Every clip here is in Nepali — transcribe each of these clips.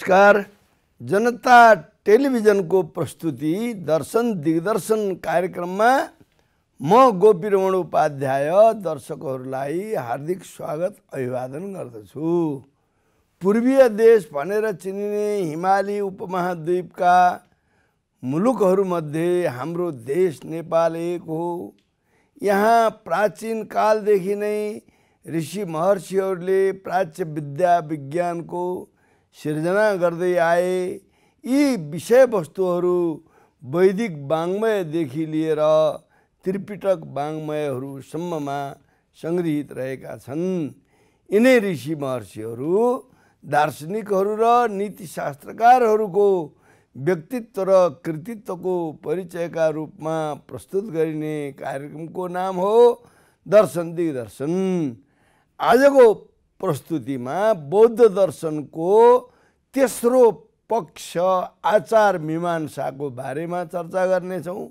नमस्कार जनता टेलिभिजनको प्रस्तुति दर्शन दिग्दर्शन कार्यक्रममा म गोपी रमण उपाध्याय दर्शकहरूलाई हार्दिक स्वागत अभिवादन गर्दछु पूर्वीय देश भनेर चिनिने हिमाली उपमहाद्वीपका मुलुकहरूमध्ये हाम्रो देश नेपाल एक हो यहाँ प्राचीन कालदेखि नै ऋषि महर्षिहरूले प्राच्य विद्या विज्ञानको सिर्जना गर्दै आए यी विषयवस्तुहरू वैदिक वाङ्मयदेखि लिएर त्रिपिटक वाङ्मयहरूसम्ममा सङ्ग्रहित रहेका छन् यिनै ऋषि महर्षिहरू दार्शनिकहरू र नीतिशास्त्रकारहरूको व्यक्तित्व र कृतित्वको परिचयका रूपमा प्रस्तुत गरिने कार्यक्रमको नाम हो दर्शन दिग्दर्शन आजको प्रस्तुतिमा बौद्ध दर्शनको तेस्रो पक्ष आचार मीमांसाको बारेमा चर्चा गर्नेछौँ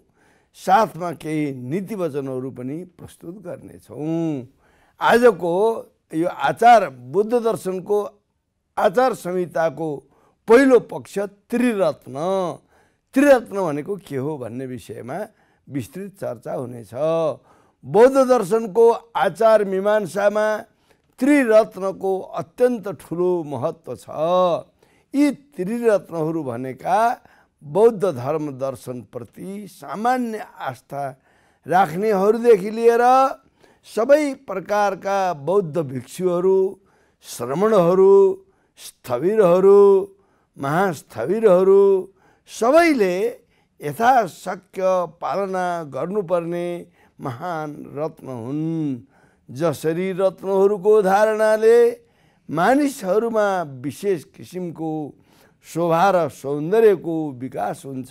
साथमा केही नीतिवचनहरू पनि प्रस्तुत गर्नेछौँ आजको यो आचार बुद्ध दर्शनको आचार संहिताको पहिलो पक्ष त्रिरत्न त्रिरत्न भनेको के हो भन्ने विषयमा विस्तृत चर्चा हुनेछ बौद्ध दर्शनको आचार मीमांसामा त्रिरत्नको अत्यन्त ठुलो महत्त्व छ यी त्रिरत्नहरू भनेका बौद्ध धर्म दर्शनप्रति सामान्य आस्था राख्नेहरूदेखि लिएर सबै प्रकारका बौद्ध भिक्षुहरू श्रमणहरू स्थविरहरू महास्थविरहरू सबैले यथाशक्य पालना गर्नुपर्ने महान रत्न हुन् जसरी रत्नहरूको धारणाले मानिसहरूमा विशेष किसिमको शोभा र सौन्दर्यको विकास हुन्छ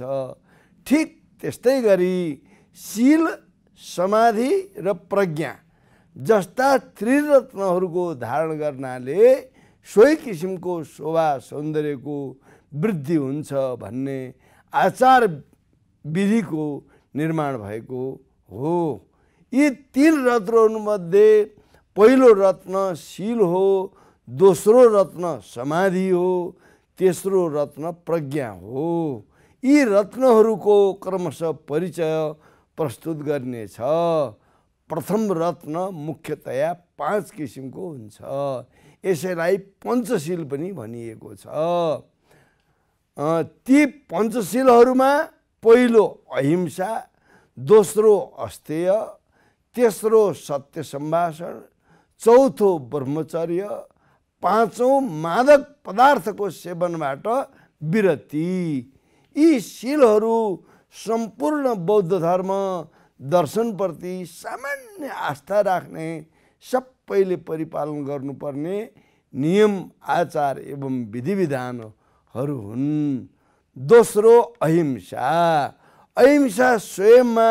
ठिक त्यस्तै गरी शील समाधि र प्रज्ञा जस्ता त्रिरत्नहरूको धारण गर्नाले सोही किसिमको शोभा सौन्दर्यको वृद्धि हुन्छ भन्ने आचार विधिको निर्माण भएको हो यी तिन रत्नहरूमध्ये पहिलो रत्न शील हो दोस्रो रत्न समाधि हो तेस्रो रत्न प्रज्ञा हो यी रत्नहरूको क्रमशः परिचय प्रस्तुत गर्नेछ प्रथम रत्न मुख्यतया पाँच किसिमको हुन्छ यसैलाई पञ्चशील पनि भनिएको छ ती पञ्चशीलहरूमा पहिलो अहिंसा दोस्रो अस्तेय तेस्रो सत्य सम्भाषण चौथो ब्रह्मचर्य पाँचौँ मादक पदार्थको सेवनबाट विरति यी शिलहरू सम्पूर्ण बौद्ध धर्म दर्शनप्रति सामान्य आस्था राख्ने सबैले परिपालन गर्नुपर्ने नियम आचार एवं विधिविधानहरू हुन् दोस्रो अहिंसा अहिंसा स्वयंमा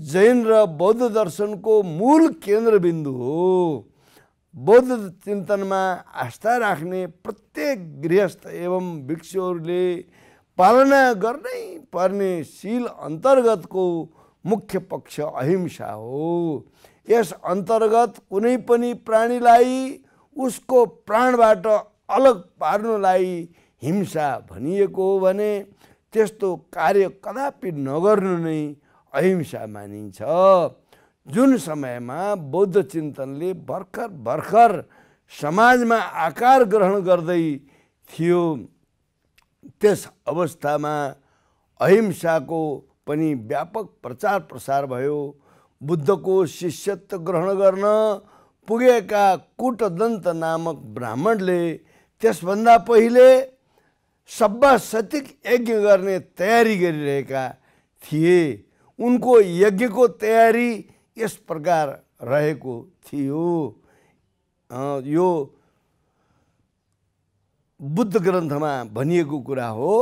जैन र बौद्ध दर्शनको मूल केन्द्रबिन्दु हो बौद्ध चिन्तनमा आस्था राख्ने प्रत्येक गृहस्थ एवं भिक्षुहरूले पालना गर्नै पर्ने शील अन्तर्गतको मुख्य पक्ष अहिंसा हो यस अन्तर्गत कुनै पनि प्राणीलाई उसको प्राणबाट अलग पार्नुलाई हिंसा भनिएको हो भने त्यस्तो कार्य कदापि नगर्नु नै अहिंसा मानिन्छ जुन समयमा बौद्ध चिन्तनले भर्खर भर्खर समाजमा आकार ग्रहण गर्दै थियो त्यस अवस्थामा अहिंसाको पनि व्यापक प्रचार प्रसार भयो बुद्धको शिष्यत्व ग्रहण गर्न पुगेका कुटदन्त नामक ब्राह्मणले त्यसभन्दा पहिले सब्बा सतिक यज्ञ गर्ने तयारी गरिरहेका थिए उनको यज्ञको तयारी यस प्रकार रहेको थियो यो बुद्ध ग्रन्थमा भनिएको कुरा हो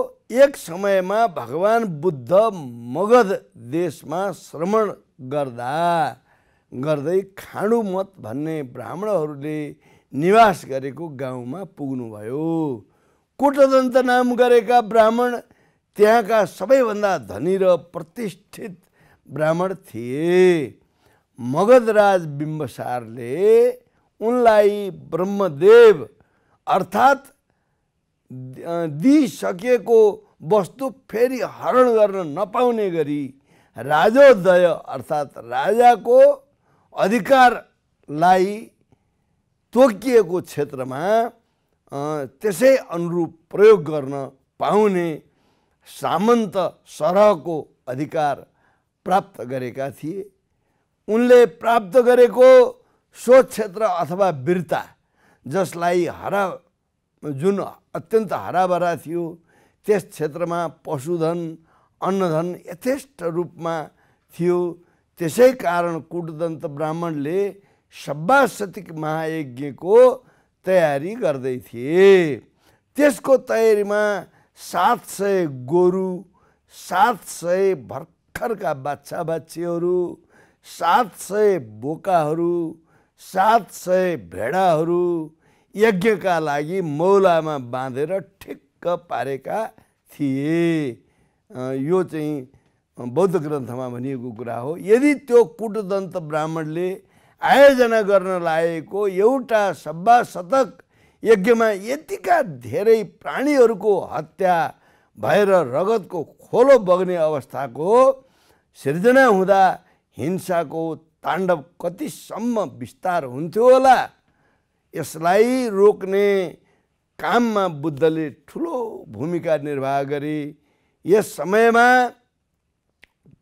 एक समयमा भगवान् बुद्ध मगध देशमा श्रमण गर्दा गर्दै खाँडुमत भन्ने ब्राह्मणहरूले निवास गरेको गाउँमा पुग्नुभयो कोटदन्त नाम गरेका ब्राह्मण त्यहाँका सबैभन्दा धनी र प्रतिष्ठित ब्राह्मण थिए मगधराज बिम्बसारले उनलाई ब्रह्मदेव अर्थात् दिइसकेको वस्तु फेरि हरण गर्न नपाउने गरी राजोदय अर्थात् राजाको अधिकारलाई तोकिएको क्षेत्रमा त्यसै अनुरूप प्रयोग गर्न पाउने सामन्त सरहको अधिकार प्राप्त गरेका थिए उनले प्राप्त गरेको सो क्षेत्र अथवा वीरता जसलाई हरा जुन अत्यन्त हराभरा थियो त्यस क्षेत्रमा पशुधन अन्नधन यथेष्ट रूपमा थियो त्यसै कारण कुटदन्त ब्राह्मणले सब्बासतिक महायज्ञको तयारी गर्दै थिए त्यसको तयारीमा सात सय गोरु सात सय भर्खरका बाछा बाछीहरू सात सय बोकाहरू सात सय भेडाहरू यज्ञका लागि मौलामा बाँधेर ठिक्क पारेका थिए यो चाहिँ बौद्ध ग्रन्थमा भनिएको कुरा हो यदि त्यो कुटदन्त ब्राह्मणले आयोजना गर्न लागेको एउटा सभा शतक यज्ञमा यतिका धेरै प्राणीहरूको हत्या भएर रगतको खोलो बग्ने अवस्थाको सिर्जना हुँदा हिंसाको ताण्डव कतिसम्म विस्तार हुन्थ्यो होला यसलाई रोक्ने काममा बुद्धले ठुलो भूमिका निर्वाह गरे यस समयमा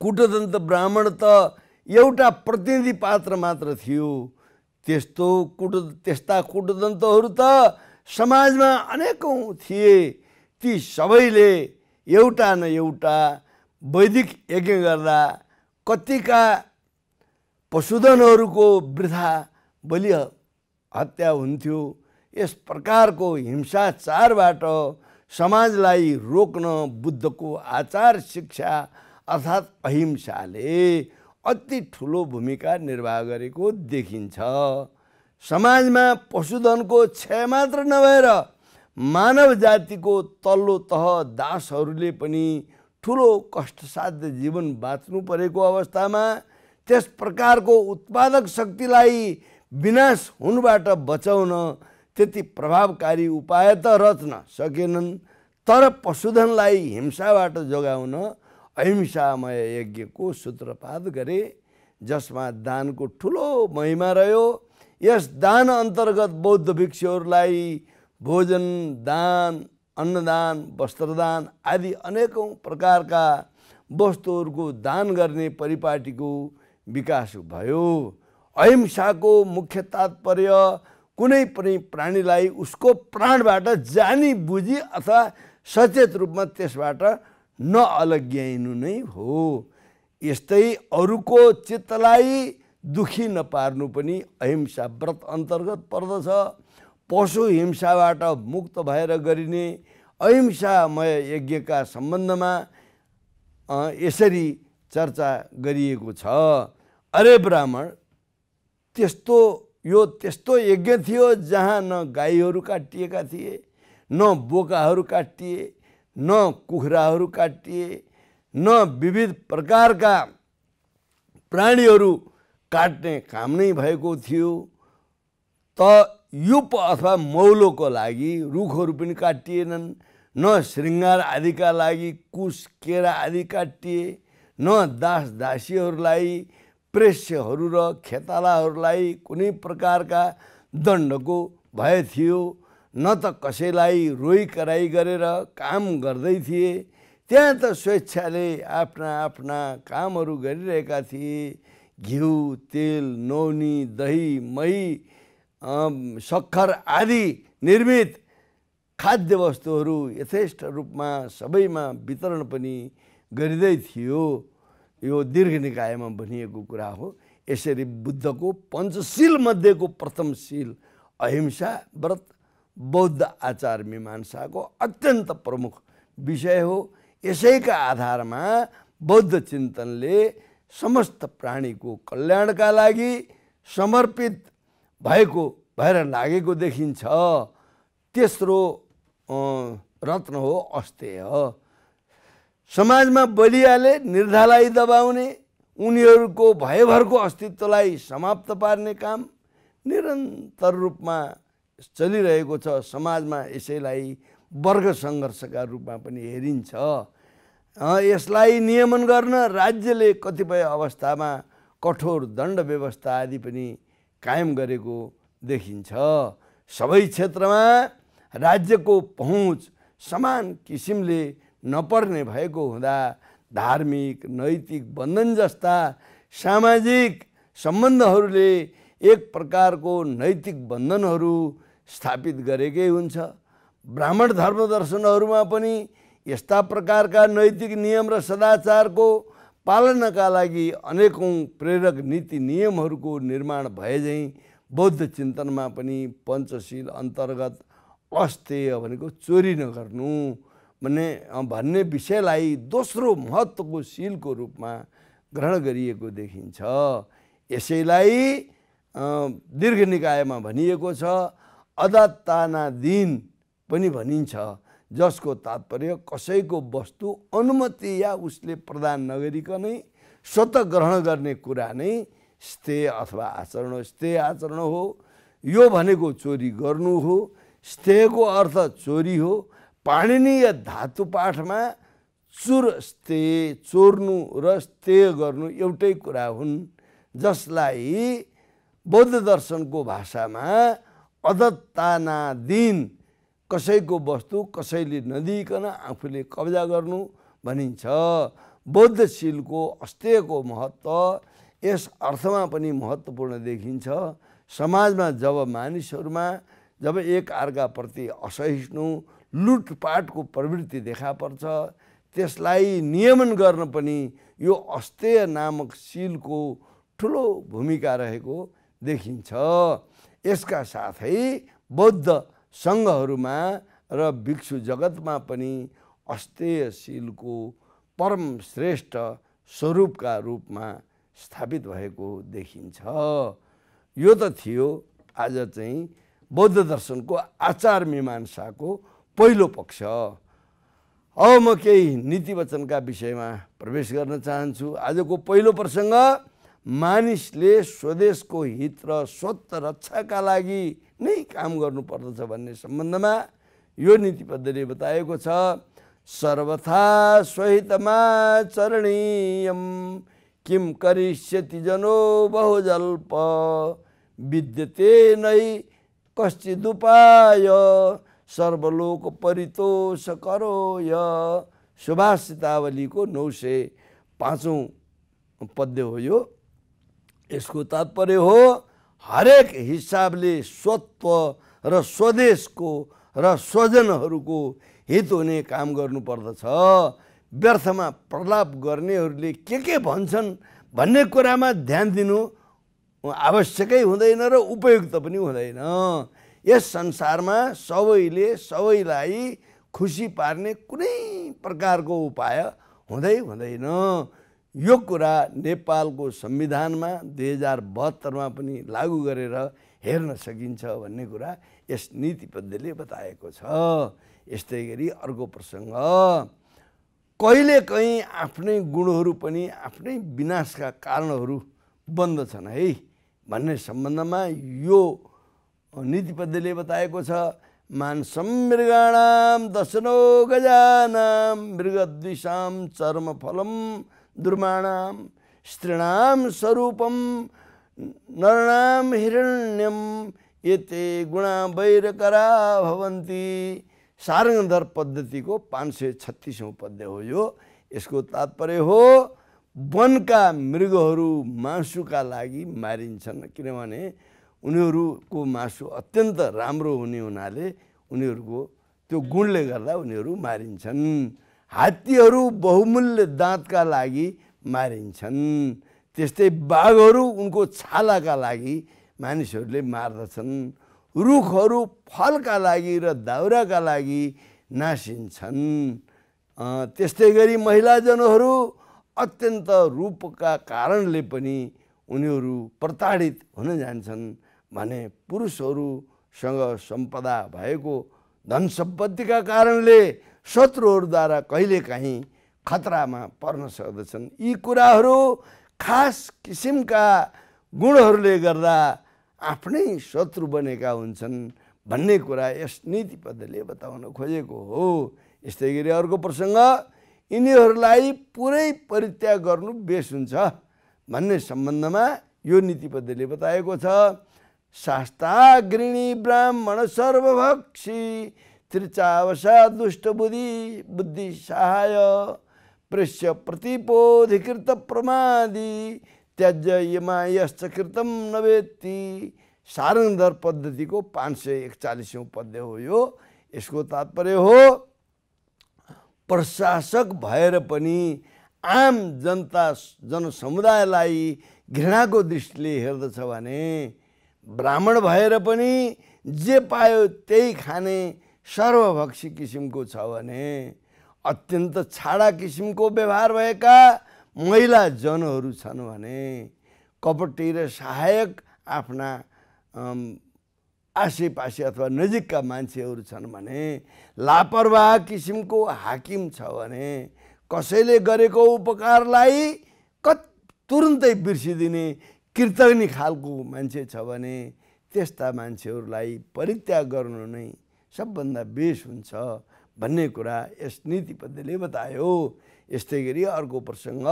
कुटदन्त ब्राह्मण त एउटा प्रतिनिधि पात्र मात्र थियो त्यस्तो कुट त्यस्ता कुटदन्तहरू त समाजमा अनेकौँ थिए ती सबैले एउटा न एउटा वैदिक यज्ञ गर्दा कतिका पशुधनहरूको वृथा बलि हत्या हुन्थ्यो यस प्रकारको हिंसाचारबाट समाजलाई रोक्न बुद्धको आचार शिक्षा अर्थात् अहिंसाले अति ठुलो भूमिका निर्वाह गरेको देखिन्छ समाजमा पशुधनको क्षय मात्र नभएर मानव जातिको तल्लो तह दासहरूले पनि ठुलो कष्टसाध्य जीवन बाँच्नु परेको अवस्थामा त्यस प्रकारको उत्पादक शक्तिलाई विनाश हुनुबाट बचाउन त्यति प्रभावकारी उपाय त रच्न सकेनन् तर पशुधनलाई हिंसाबाट जोगाउन अहिंसामय यज्ञको सूत्रपात गरे जसमा दानको ठुलो महिमा रह्यो यस दान अन्तर्गत बौद्ध भिक्षुहरूलाई भोजन दान अन्नदान वस्त्रदान आदि अनेकौँ प्रकारका वस्तुहरूको दान गर्ने परिपाटीको विकास भयो अहिंसाको मुख्य तात्पर्य कुनै पनि प्राणीलाई उसको प्राणबाट जानी बुझी अथवा सचेत रूपमा त्यसबाट न नअलग्याइनु नै हो यस्तै अरूको चित्तलाई दुखी नपार्नु पनि अहिंसा व्रत अन्तर्गत पर्दछ पशु हिंसाबाट मुक्त भएर गरिने अहिंसामय यज्ञका सम्बन्धमा यसरी चर्चा गरिएको छ अरे ब्राह्मण त्यस्तो यो त्यस्तो यज्ञ थियो जहाँ न गाईहरू काटिएका थिए न बोकाहरू काटिए न कुखुराहरू काटिए न विविध प्रकारका प्राणीहरू काट्ने काम नै भएको थियो त युप अथवा मौलोको लागि रुखहरू पनि काटिएनन् न शृङ्गार आदिका लागि कुस केरा आदि काटिए न दास दासीहरूलाई प्रेस्यहरू र खेतालाहरूलाई कुनै प्रकारका दण्डको भए थियो न त कसैलाई रोइ कराइ गरेर काम गर्दै थिए त्यहाँ त स्वेच्छाले आफ्ना आफ्ना कामहरू गरिरहेका थिए घिउ तेल नौनी दही मही सक्खर आदि निर्मित खाद्य वस्तुहरू यथेष्ट रूपमा सबैमा वितरण पनि गरिँदै थियो यो दीर्घ निकायमा भनिएको कुरा हो यसरी बुद्धको पञ्चशील मध्येको प्रथम शिल अहिंसा व्रत बौद्ध आचार मीमांसाको अत्यन्त प्रमुख विषय हो यसैका आधारमा बौद्ध चिन्तनले समस्त प्राणीको कल्याणका लागि समर्पित भएको भएर लागेको देखिन्छ तेस्रो रत्न हो अस्तेय समाजमा बलियाले निर्धालाई दबाउने उनीहरूको भयभरको अस्तित्वलाई समाप्त पार्ने काम निरन्तर रूपमा चलिरहेको छ समाजमा यसैलाई वर्ग सङ्घर्षका रूपमा पनि हेरिन्छ यसलाई नियमन गर्न राज्यले कतिपय अवस्थामा कठोर दण्ड व्यवस्था आदि पनि कायम गरेको देखिन्छ सबै क्षेत्रमा राज्यको पहुँच समान किसिमले नपर्ने भएको हुँदा धार्मिक नैतिक बन्धन जस्ता सामाजिक सम्बन्धहरूले एक प्रकारको नैतिक बन्धनहरू स्थापित गरेकै हुन्छ ब्राह्मण धर्म दर्शनहरूमा पनि यस्ता प्रकारका नैतिक नियम र सदाचारको पालनका लागि अनेकौँ प्रेरक नीति नियमहरूको निर्माण भए झैँ बौद्ध चिन्तनमा पनि पञ्चशील अन्तर्गत अस्तेय भनेको चोरी नगर्नु भन्ने भन्ने विषयलाई दोस्रो महत्त्वको शिलको रूपमा ग्रहण गरिएको देखिन्छ यसैलाई दीर्घ निकायमा भनिएको छ अदाताना दिन पनि भनिन्छ जसको तात्पर्य कसैको वस्तु अनुमति या उसले प्रदान नगरिकनै स्वत ग्रहण गर्ने कुरा नै स्तेय अथवा आचरण हो आचरण हो यो भनेको चोरी गर्नु हो स्तेयको अर्थ चोरी हो पाणनीय धातु पाठमा चुर स्थे चोर्नु र स्तेय गर्नु एउटै कुरा हुन् जसलाई बौद्ध दर्शनको भाषामा अदत्ताना दिन कसैको वस्तु कसैले नदिइकन आफूले कब्जा गर्नु भनिन्छ बौद्धशीलको अस्त्यको महत्त्व यस अर्थमा पनि महत्त्वपूर्ण देखिन्छ समाजमा जब मानिसहरूमा जब एक एकअर्काप्रति असहिष्णु लुटपाटको प्रवृत्ति देखा पर्छ त्यसलाई नियमन गर्न पनि यो अस्तेय नामक शिलको ठुलो भूमिका रहेको देखिन्छ यसका साथै बौद्ध सङ्घहरूमा र भिक्षु जगतमा पनि अस्तेयशीलको परम श्रेष्ठ स्वरूपका रूपमा स्थापित भएको देखिन्छ यो त थियो आज चाहिँ बौद्ध दर्शनको आचार मीमांसाको पहिलो पक्ष अब म केही नीति वचनका विषयमा प्रवेश गर्न चाहन्छु आजको पहिलो प्रसङ्ग मानिसले स्वदेशको हित र स्वत रक्षाका लागि नै काम गर्नुपर्दछ भन्ने सम्बन्धमा यो नीति पद्धतिले बताएको छ सर्वथा स्वहितमा चरणीयम किम करिष्यति जनो बहुजल्प विद्यते नै उपाय सर्वलोक परितोष करो य सुभाषितावलीको नौ सय पाँचौँ पद्य हो यो यसको तात्पर्य हो हरेक हिसाबले स्वत्व र स्वदेशको र स्वजनहरूको हित हुने काम गर्नुपर्दछ व्यर्थमा प्रलाप गर्नेहरूले के के भन्छन् भन्ने कुरामा ध्यान दिनु आवश्यकै हुँदैन र उपयुक्त पनि हुँदैन यस संसारमा सबैले सबैलाई खुसी पार्ने कुनै प्रकारको उपाय हुँदै हुँदैन यो कुरा नेपालको संविधानमा दुई हजार बहत्तरमा पनि लागु गरेर हेर्न सकिन्छ भन्ने कुरा यस नीतिपद्धले बताएको छ यस्तै गरी अर्को प्रसङ्ग कहिलेकाहीँ आफ्नै गुणहरू पनि आफ्नै विनाशका कारणहरू बन्दछन् है भन्ने सम्बन्धमा यो नीतिपद्धले बताएको छ मृगाणाम दशनौ गजानाम मृगद्विषाम चर्मफलम दुर्माणाम स्त्रीणाम स्वरूपम नरणाम हिरण्यम यते गुणा वैरकरा भवन्ती सारङ्गधर पद्धतिको पाँच सय छत्तिसौँ पद्य हो यो यसको तात्पर्य हो वनका मृगहरू मासुका लागि मारिन्छन् किनभने उनीहरूको मासु अत्यन्त राम्रो हुने हुनाले उनीहरूको त्यो गुणले गर्दा उनीहरू मारिन्छन् हात्तीहरू बहुमूल्य दाँतका लागि मारिन्छन् त्यस्तै बाघहरू उनको छालाका लागि मानिसहरूले मार्दछन् रुखहरू फलका लागि र दाउराका लागि नासिन्छन् त्यस्तै गरी महिलाजनहरू अत्यन्त रूपका कारणले पनि उनीहरू प्रताडित हुन जान्छन् भने पुरुषहरूसँग सम्पदा भएको धन सम्पत्तिका कारणले शत्रुहरूद्वारा कहिलेकाहीँ खतरामा पर्न सक्दछन् यी कुराहरू खास किसिमका गुणहरूले गर्दा आफ्नै शत्रु बनेका हुन्छन् भन्ने कुरा यस नीतिपदले बताउन खोजेको हो यस्तै गरी अर्को प्रसङ्ग यिनीहरूलाई पुरै परित्याग गर्नु बेस हुन्छ भन्ने सम्बन्धमा यो नीतिपदले बताएको छ शास्ताग्रिणी ब्राह्मण सर्वभक्षी त्रिचावशा दुष्टबुद्धि बुद्धि सहाय पृष्य प्रतिपोधिकृत प्रमादी त्याज यमा यश्च कृतम नवेत्ति सारङ्गर पद्धतिको पाँच सय एकचालिसौँ पद्य हो यो यसको तात्पर्य हो प्रशासक भएर पनि आम जनता जनसमुदायलाई घृणाको दृष्टिले हेर्दछ भने ब्राह्मण भएर पनि जे पायो त्यही खाने सर्वभक्षी किसिमको छ भने अत्यन्त छाडा किसिमको व्यवहार भएका महिला जनहरू छन् भने कपटी र सहायक आफ्ना आसेपासे अथवा नजिकका मान्छेहरू छन् भने लापरवाह किसिमको हाकिम छ भने कसैले गरेको उपकारलाई क तुरुन्तै बिर्सिदिने कृतज्ञ खालको मान्छे छ भने त्यस्ता मान्छेहरूलाई परित्याग गर्नु नै सबभन्दा बेस हुन्छ भन्ने कुरा यस नीतिपतिले बतायो यस्तै गरी अर्को प्रसङ्ग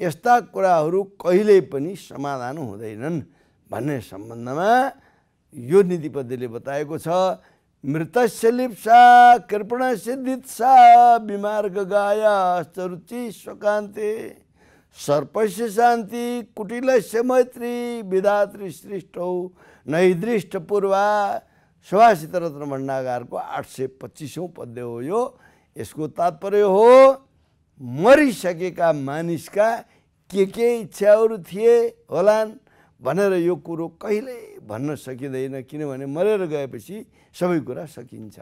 यस्ता कुराहरू कहिल्यै पनि समाधान हुँदैनन् भन्ने सम्बन्धमा यो नीतिपतिले बताएको छ मृतस्य लिप्सा कृपण सिद्धित्सा बिमार्ग गायाश्चरुचि स्वकान्ते सर्पस्य शान्ति कुटिलस्य मैत्री विधात्री सृष्टौ नैदृष्ट पूर्वा सुभाषित रत्न भण्डागारको आठ सय पच्चिसौँ पद्य हो यो यसको तात्पर्य हो मरिसकेका मानिसका के के इच्छाहरू थिए होलान् भनेर यो कुरो कहिले भन्न सकिँदैन किनभने मरेर गएपछि सबै कुरा सकिन्छ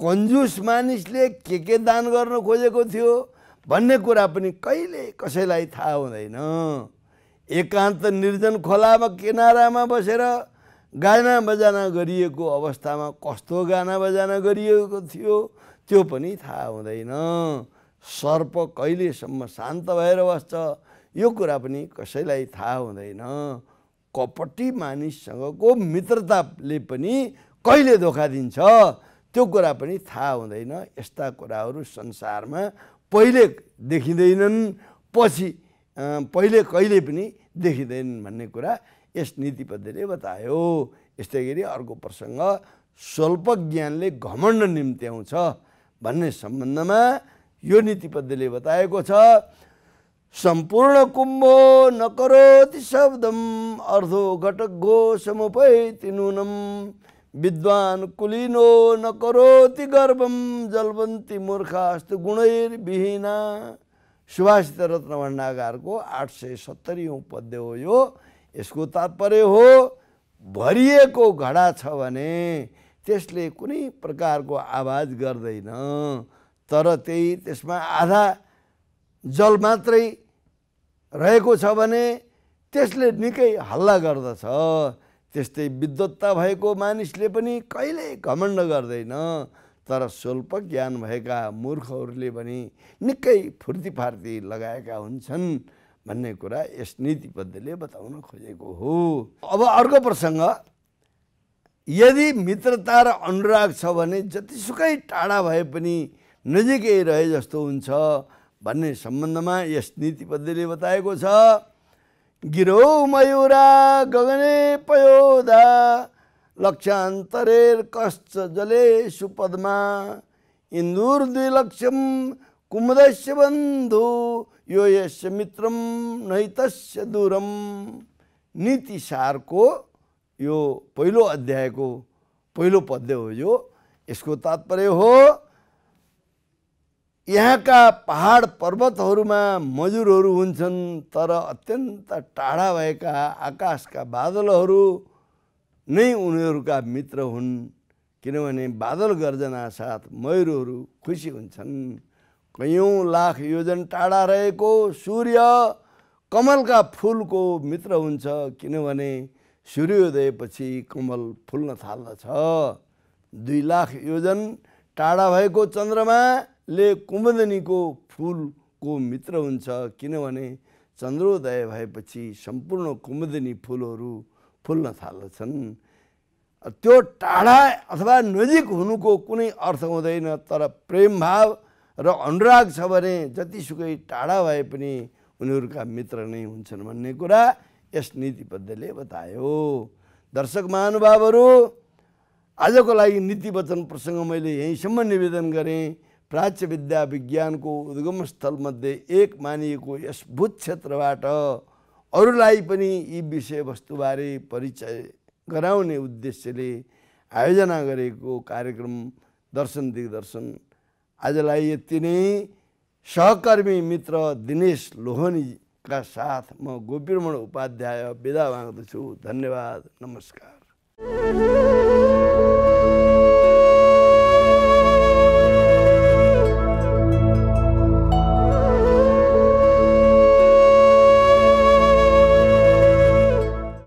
कन्जुस मानिसले के के दान गर्न खोजेको थियो भन्ने कुरा पनि कहिले कसैलाई थाहा हुँदैन एकान्त निर्जन खोलामा किनारामा बसेर गाना बजाना गरिएको अवस्थामा कस्तो गाना बजाना गरिएको थियो त्यो पनि थाहा हुँदैन सर्प कहिलेसम्म शान्त भएर बस्छ यो कुरा पनि कसैलाई थाहा हुँदैन कपटी मानिससँगको मित्रताले पनि कहिले धोका दिन्छ त्यो कुरा पनि थाहा हुँदैन यस्ता कुराहरू संसारमा पहिले देखिँदैनन् पछि पहिले कहिले पनि देखिँदैन भन्ने कुरा यस नीतिपतिले बतायो यस्तै गरी अर्को प्रसङ्ग स्वल्प ज्ञानले घमण्ड निम्ति आउँछ भन्ने सम्बन्धमा यो नीतिपतिले बताएको छ सम्पूर्ण कुम्भो नकरोति शब्दम अर्धो घटक गो समुपैति नुनम विद्वान कुलिनो नकरोति गर्वम जलवन्ती मूर्खास्तु गुणैर्विहीना सुभाषित रत्न भण्डागारको आठ सय सत्तरी पद्य हो यो यसको तात्पर्य हो भरिएको घडा छ भने त्यसले कुनै प्रकारको आवाज गर्दैन तर त्यही त्यसमा आधा जल मात्रै रहेको छ भने त्यसले निकै हल्ला गर्दछ त्यस्तै विद्वत्ता भएको मानिसले पनि कहिल्यै घमण्ड गर्दैन तर स्वल्प ज्ञान भएका मूर्खहरूले भने निकै फुर्ती फार्ती लगाएका हुन्छन् भन्ने कुरा यस नीतिबद्धले बताउन खोजेको हो अब अर्को प्रसङ्ग यदि मित्रता र अनुराग छ भने जतिसुकै टाढा भए पनि नजिकै रहे जस्तो हुन्छ भन्ने सम्बन्धमा यस नीतिबद्धले बताएको छ गिरौ मयुरा गगने पयोधा लक्षान्तरेर कश्च जले पद्मा इन्दुर्द्विलक्ष्यम कुमदस्य बन्धु यो यस्य मित्रम नैतस्य दूरम नीतिसारको यो पहिलो अध्यायको पहिलो पद्य हो यो यसको तात्पर्य हो यहाँका पहाड पर्वतहरूमा मजुरहरू हुन्छन् तर अत्यन्त टाढा भएका आकाशका बादलहरू नै उनीहरूका मित्र हुन् किनभने बादल गर्जना साथ मयुरहरू खुसी हुन्छन् कैयौँ लाख योजन टाढा रहेको सूर्य कमलका फुलको मित्र हुन्छ किनभने सूर्योदयपछि कमल फुल्न थाल्दछ दुई लाख योजन टाढा भएको चन्द्रमाले कुमदनीको फुलको मित्र हुन्छ किनभने चन्द्रोदय भएपछि सम्पूर्ण कुमदनी फुलहरू फुल्न थाल्दछन् त्यो टाढा अथवा नजिक हुनुको कुनै अर्थ हुँदैन तर प्रेमभाव र अनुराग छ भने जतिसुकै टाढा भए पनि उनीहरूका मित्र नै हुन्छन् भन्ने कुरा यस नीतिबद्धले बतायो दर्शक महानुभावहरू आजको लागि नीति वचन प्रसङ्ग मैले यहीँसम्म निवेदन गरेँ प्राच्य विद्या विज्ञानको उद्गम स्थलमध्ये एक मानिएको यस भूत क्षेत्रबाट अरूलाई पनि यी विषयवस्तुबारे परिचय गराउने उद्देश्यले आयोजना गरेको कार्यक्रम दर्शन दिग्दर्शन आजलाई यति नै सहकर्मी मित्र दिनेश लोहनीका साथ म गोपीरमण उपाध्याय बिदा माग्दछु धन्यवाद नमस्कार